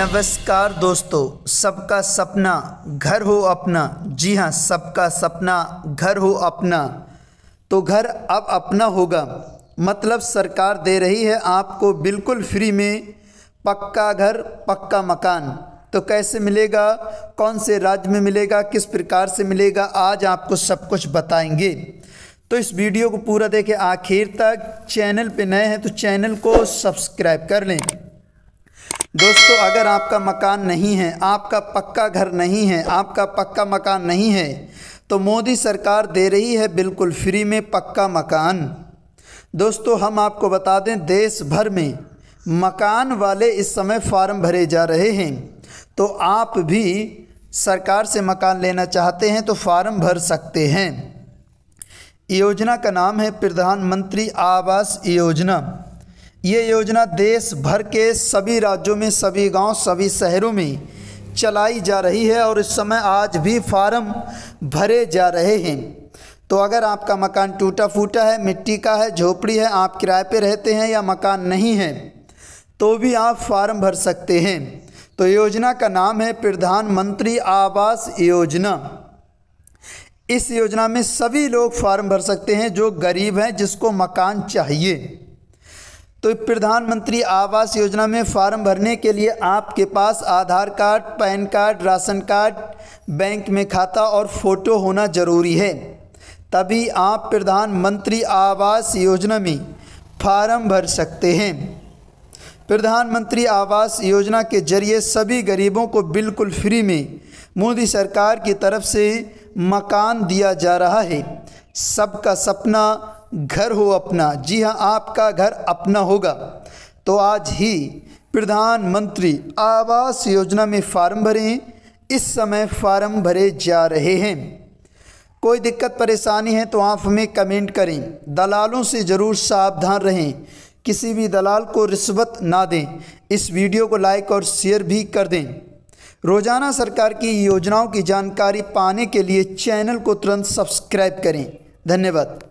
नमस्कार दोस्तों सबका सपना घर हो अपना जी हाँ सबका सपना घर हो अपना तो घर अब अपना होगा मतलब सरकार दे रही है आपको बिल्कुल फ्री में पक्का घर पक्का मकान तो कैसे मिलेगा कौन से राज्य में मिलेगा किस प्रकार से मिलेगा आज आपको सब कुछ बताएंगे तो इस वीडियो को पूरा देखें आखिर तक चैनल पे नए हैं तो चैनल को सब्सक्राइब कर लें दोस्तों अगर आपका मकान नहीं है आपका पक्का घर नहीं है आपका पक्का मकान नहीं है तो मोदी सरकार दे रही है बिल्कुल फ्री में पक्का मकान दोस्तों हम आपको बता दें देश भर में मकान वाले इस समय फार्म भरे जा रहे हैं तो आप भी सरकार से मकान लेना चाहते हैं तो फार्म भर सकते हैं योजना का नाम है प्रधानमंत्री आवास योजना ये योजना देश भर के सभी राज्यों में सभी गांव, सभी शहरों में चलाई जा रही है और इस समय आज भी फार्म भरे जा रहे हैं तो अगर आपका मकान टूटा फूटा है मिट्टी का है झोपड़ी है आप किराए पे रहते हैं या मकान नहीं है तो भी आप फार्म भर सकते हैं तो योजना का नाम है प्रधानमंत्री आवास योजना इस योजना में सभी लोग फार्म भर सकते हैं जो गरीब हैं जिसको मकान चाहिए तो प्रधानमंत्री आवास योजना में फॉर्म भरने के लिए आपके पास Aadhaar card PAN card ration card bank में खाता और फोटो होना ज़रूरी है तभी आप प्रधानमंत्री आवास योजना में फार्म भर सकते हैं प्रधानमंत्री आवास योजना के जरिए सभी गरीबों को बिल्कुल फ्री में मोदी सरकार की तरफ से मकान दिया जा रहा है सबका सपना घर हो अपना जी हाँ आपका घर अपना होगा तो आज ही प्रधानमंत्री आवास योजना में फार्म भरें इस समय फार्म भरे जा रहे हैं कोई दिक्कत परेशानी है तो आप हमें कमेंट करें दलालों से ज़रूर सावधान रहें किसी भी दलाल को रिश्वत ना दें इस वीडियो को लाइक और शेयर भी कर दें रोज़ाना सरकार की योजनाओं की जानकारी पाने के लिए चैनल को तुरंत सब्सक्राइब करें धन्यवाद